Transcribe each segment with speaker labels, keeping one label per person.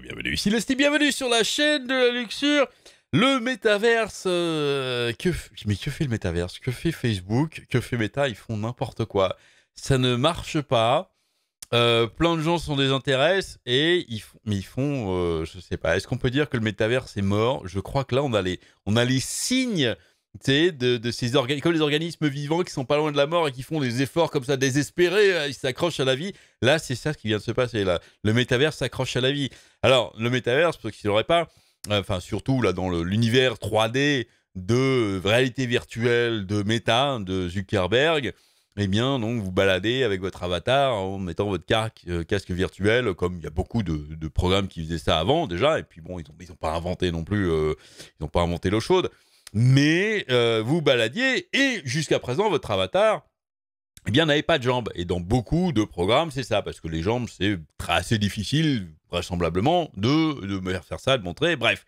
Speaker 1: bienvenue. Ici bienvenue sur la chaîne de la luxure. Le métaverse, euh, que mais que fait le métaverse Que fait Facebook Que fait Meta Ils font n'importe quoi. Ça ne marche pas. Euh, plein de gens sont désintéressés et ils font, mais ils font, euh, je sais pas. Est-ce qu'on peut dire que le métaverse est mort Je crois que là on a les, on a les signes de, de ces comme les organismes vivants qui sont pas loin de la mort et qui font des efforts comme ça désespérés, euh, ils s'accrochent à la vie. Là, c'est ça ce qui vient de se passer. Là. Le métavers s'accroche à la vie. Alors, le métavers, parce qu'il n'y aurait pas, enfin, surtout là dans l'univers 3D de réalité virtuelle de méta de Zuckerberg, eh bien, donc, vous baladez avec votre avatar en mettant votre euh, casque virtuel, comme il y a beaucoup de, programmes qui faisaient ça avant déjà, et puis bon, ils n'ont ont pas inventé non plus, euh, ils n'ont pas inventé l'eau chaude mais euh, vous baladiez et jusqu'à présent, votre avatar eh bien, n'avait pas de jambes. Et dans beaucoup de programmes, c'est ça, parce que les jambes, c'est assez difficile, vraisemblablement, de, de faire ça, de montrer, bref.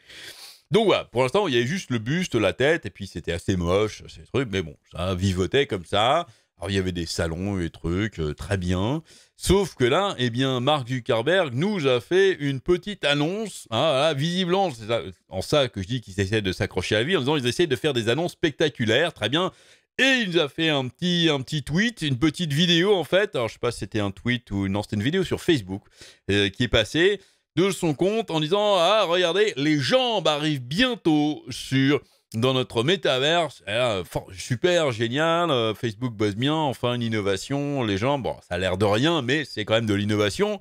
Speaker 1: Donc voilà, pour l'instant, il y avait juste le buste, la tête, et puis c'était assez moche, ces trucs, mais bon, ça vivotait comme ça. Alors il y avait des salons et trucs, euh, très bien. Sauf que là, eh bien, Mark Zuckerberg nous a fait une petite annonce, hein, visiblement, c'est en ça que je dis qu'ils essaient de s'accrocher à la vie, en disant qu'ils essaient de faire des annonces spectaculaires, très bien. Et il nous a fait un petit, un petit tweet, une petite vidéo en fait. Alors je sais pas si c'était un tweet ou non, c'était une vidéo sur Facebook euh, qui est passée de son compte en disant Ah, regardez, les jambes arrivent bientôt sur dans notre métaverse, eh, super, génial, euh, Facebook bosse bien, enfin une innovation, les gens, bon, ça a l'air de rien, mais c'est quand même de l'innovation.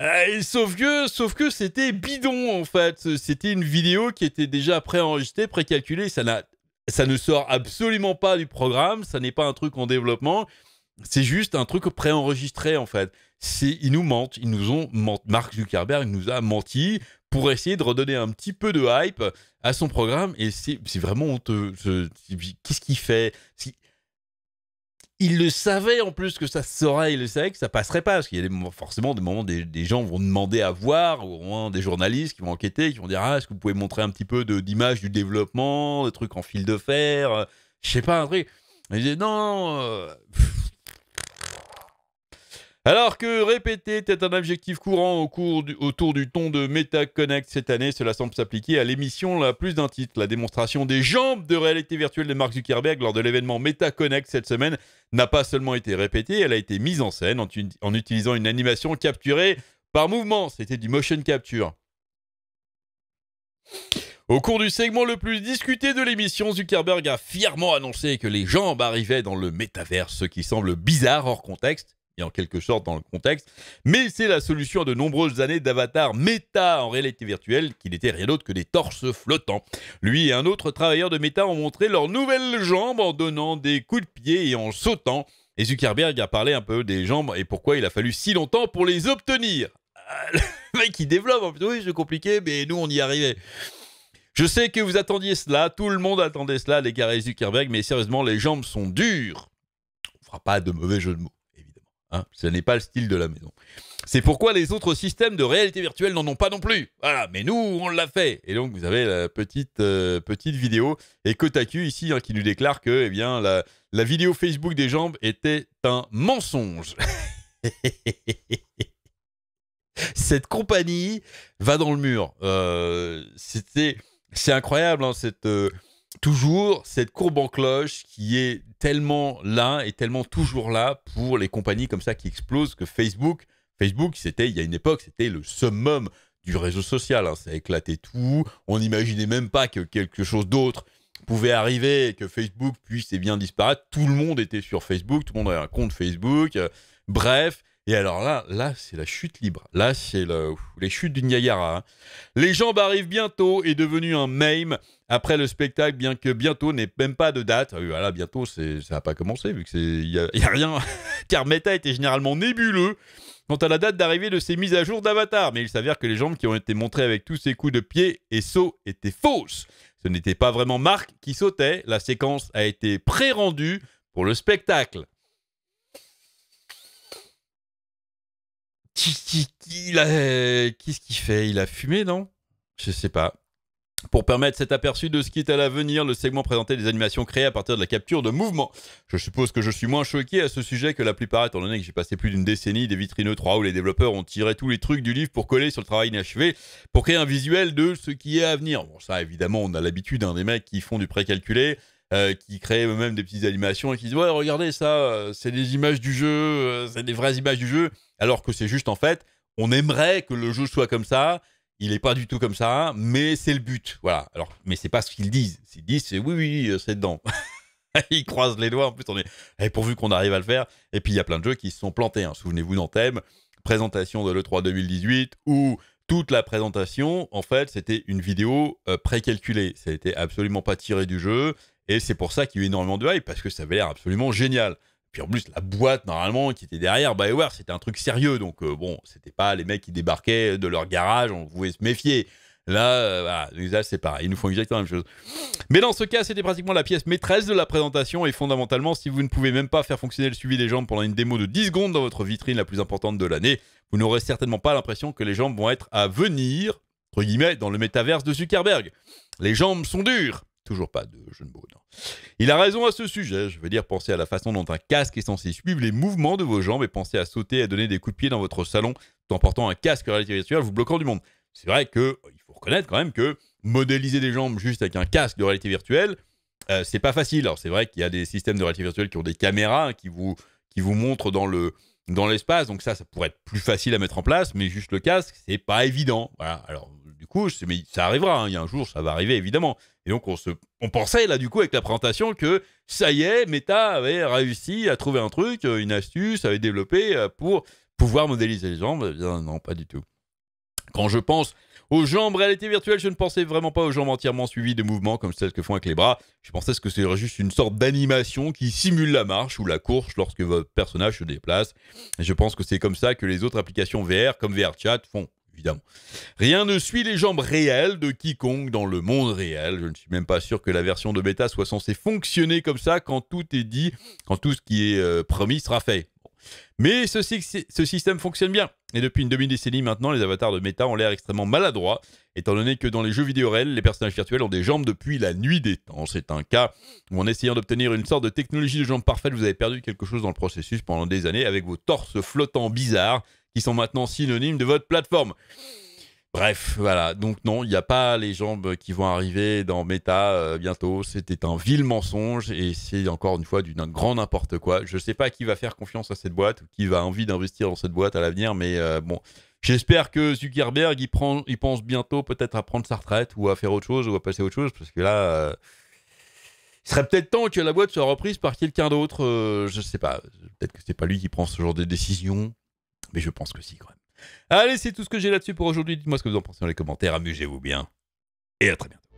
Speaker 1: Eh, sauf que, sauf que c'était bidon en fait. C'était une vidéo qui était déjà préenregistrée, précalculée. Ça ça ne sort absolument pas du programme. Ça n'est pas un truc en développement. C'est juste un truc préenregistré en fait c'est ils nous mentent, ils nous ont menti. Mark Zuckerberg nous a menti pour essayer de redonner un petit peu de hype à son programme et c'est vraiment honteux. Qu'est-ce qu'il fait il le savait en plus que ça serait, il le savait que ça passerait pas, parce qu'il y a forcément des moments des, des gens vont demander à voir, au moins des journalistes qui vont enquêter, qui vont dire ah, est-ce que vous pouvez montrer un petit peu d'image du développement, des trucs en fil de fer, je sais pas un truc. Il dit non, euh, alors que répéter était un objectif courant autour du ton de MetaConnect cette année, cela semble s'appliquer à l'émission la plus d'un titre. La démonstration des jambes de réalité virtuelle de Mark Zuckerberg lors de l'événement MetaConnect cette semaine n'a pas seulement été répétée, elle a été mise en scène en, en utilisant une animation capturée par mouvement. C'était du motion capture. Au cours du segment le plus discuté de l'émission, Zuckerberg a fièrement annoncé que les jambes arrivaient dans le métaverse, ce qui semble bizarre hors contexte et en quelque sorte dans le contexte, mais c'est la solution à de nombreuses années d'avatars méta en réalité virtuelle qui n'étaient rien d'autre que des torses flottants. Lui et un autre travailleur de méta ont montré leurs nouvelles jambes en donnant des coups de pied et en sautant. Et Zuckerberg a parlé un peu des jambes et pourquoi il a fallu si longtemps pour les obtenir. Ah, le mec, il développe. En oui, c'est compliqué, mais nous, on y arrivait. Je sais que vous attendiez cela, tout le monde attendait cela, les Zuckerberg, mais sérieusement, les jambes sont dures. On fera pas de mauvais jeu de mots. Hein, ce n'est pas le style de la maison. C'est pourquoi les autres systèmes de réalité virtuelle n'en ont pas non plus. Voilà, mais nous, on l'a fait. Et donc, vous avez la petite, euh, petite vidéo et Kotaku ici hein, qui nous déclare que eh bien, la, la vidéo Facebook des jambes était un mensonge. cette compagnie va dans le mur. Euh, c'est incroyable, hein, cette. Euh, toujours cette courbe en cloche qui est tellement là et tellement toujours là pour les compagnies comme ça qui explosent que Facebook, Facebook, c'était il y a une époque, c'était le summum du réseau social. Hein. Ça éclatait tout. On n'imaginait même pas que quelque chose d'autre pouvait arriver et que Facebook puisse bien disparaître. Tout le monde était sur Facebook, tout le monde avait un compte Facebook. Euh, bref. Et alors là, là, c'est la chute libre. Là, c'est le, les chutes du Niagara. Hein. Les jambes arrivent bientôt est devenu un meme après le spectacle, bien que bientôt n'ait même pas de date. Ah voilà, bientôt, ça n'a pas commencé, vu qu'il n'y a, y a rien. Car Meta était généralement nébuleux quant à la date d'arrivée de ces mises à jour d'Avatar. Mais il s'avère que les jambes qui ont été montrées avec tous ces coups de pied et sauts étaient fausses. Ce n'était pas vraiment Marc qui sautait. La séquence a été pré-rendue pour le spectacle. Euh, qu'est-ce qu'il fait Il a fumé, non Je sais pas. Pour permettre cet aperçu de ce qui est à l'avenir, le segment présentait des animations créées à partir de la capture de mouvement. Je suppose que je suis moins choqué à ce sujet que la plupart, étant donné que j'ai passé plus d'une décennie des vitrines 3 où les développeurs ont tiré tous les trucs du livre pour coller sur le travail inachevé, pour créer un visuel de ce qui est à venir. Bon, ça, évidemment, on a l'habitude, hein, des mecs qui font du précalculé, euh, qui créent eux-mêmes des petites animations et qui disent Ouais, regardez ça, euh, c'est des images du jeu, euh, c'est des vraies images du jeu, alors que c'est juste en fait on aimerait que le jeu soit comme ça, il n'est pas du tout comme ça, mais c'est le but. Voilà. Alors, mais c'est pas ce qu'ils disent. Ce disent, c'est oui, oui, c'est dedans. ils croisent les doigts. En plus, on est eh, pourvu qu'on arrive à le faire. Et puis, il y a plein de jeux qui se sont plantés. Hein. Souvenez-vous d'Anthem, présentation de l'E3 2018, où toute la présentation, en fait, c'était une vidéo euh, précalculée. Ça n'était absolument pas tiré du jeu. Et c'est pour ça qu'il y a eu énormément de hype, parce que ça avait l'air absolument génial. Puis en plus, la boîte, normalement, qui était derrière BioWare, c'était un truc sérieux. Donc euh, bon, c'était pas les mecs qui débarquaient de leur garage, on pouvait se méfier. Là, euh, voilà, c'est pareil, ils nous font exactement la même chose. Mais dans ce cas, c'était pratiquement la pièce maîtresse de la présentation. Et fondamentalement, si vous ne pouvez même pas faire fonctionner le suivi des jambes pendant une démo de 10 secondes dans votre vitrine la plus importante de l'année, vous n'aurez certainement pas l'impression que les jambes vont être à venir, entre guillemets, dans le métaverse de Zuckerberg. Les jambes sont dures. Toujours pas de Jeune beau. Il a raison à ce sujet. Je veux dire, pensez à la façon dont un casque est censé suivre les mouvements de vos jambes et pensez à sauter, et à donner des coups de pied dans votre salon tout en portant un casque réalité virtuelle vous bloquant du monde. C'est vrai que il faut reconnaître quand même que modéliser des jambes juste avec un casque de réalité virtuelle, euh, c'est pas facile. Alors c'est vrai qu'il y a des systèmes de réalité virtuelle qui ont des caméras hein, qui vous qui vous montrent dans le dans l'espace. Donc ça, ça pourrait être plus facile à mettre en place, mais juste le casque, c'est pas évident. Voilà. Alors coup, mais ça arrivera, hein. il y a un jour, ça va arriver, évidemment. Et donc, on, se, on pensait, là, du coup, avec la présentation, que ça y est, Meta avait réussi à trouver un truc, euh, une astuce, avait développé euh, pour pouvoir modéliser les jambes. non, pas du tout. Quand je pense aux jambes réalité virtuelle, je ne pensais vraiment pas aux jambes entièrement suivies de mouvements comme celles que font avec les bras. Je pensais que c'est juste une sorte d'animation qui simule la marche ou la course lorsque votre personnage se déplace. je pense que c'est comme ça que les autres applications VR, comme VRChat, font évidemment. Rien ne suit les jambes réelles de quiconque dans le monde réel. Je ne suis même pas sûr que la version de bêta soit censée fonctionner comme ça quand tout est dit, quand tout ce qui est euh, promis sera fait. Mais ce, ce, système fonctionne bien. Et depuis une demi-décennie maintenant, les avatars de méta ont l'air extrêmement maladroits, étant donné que dans les jeux vidéo réels, les personnages virtuels ont des jambes depuis la nuit des temps. C'est un cas où en essayant d'obtenir une sorte de technologie de jambes parfaite, vous avez perdu quelque chose dans le processus pendant des années avec vos torses flottants bizarres qui sont maintenant synonymes de votre plateforme. Bref, voilà. Donc non, il n'y a pas les jambes qui vont arriver dans Meta euh, bientôt. C'était un vil mensonge et c'est encore une fois du grand n'importe quoi. Je ne sais pas qui va faire confiance à cette boîte qui va envie d'investir dans cette boîte à l'avenir, mais euh, bon, j'espère que Zuckerberg il, prend, il pense bientôt peut-être à prendre sa retraite ou à faire autre chose ou à passer à autre chose parce que là. Euh, il serait peut-être temps que la boîte soit reprise par quelqu'un d'autre, je ne sais pas. Peut-être que ce n'est pas lui qui prend ce genre de décision mais je pense que si quand même. Allez, c'est tout ce que j'ai là-dessus pour aujourd'hui. Dites-moi ce que vous en pensez dans les commentaires. Amusez-vous bien. Et à très bientôt.